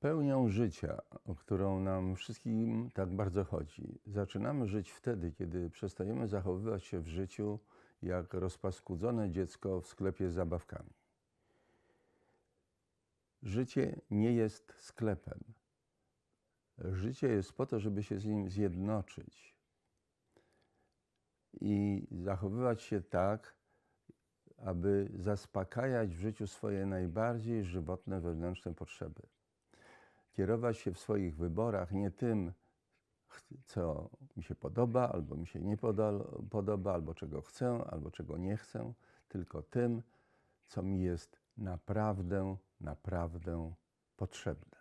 pełnią życia, o którą nam wszystkim tak bardzo chodzi. Zaczynamy żyć wtedy, kiedy przestajemy zachowywać się w życiu jak rozpaskudzone dziecko w sklepie z zabawkami. Życie nie jest sklepem. Życie jest po to, żeby się z nim zjednoczyć i zachowywać się tak, aby zaspokajać w życiu swoje najbardziej żywotne wewnętrzne potrzeby kierować się w swoich wyborach nie tym, co mi się podoba, albo mi się nie podoba, albo czego chcę, albo czego nie chcę, tylko tym, co mi jest naprawdę, naprawdę potrzebne.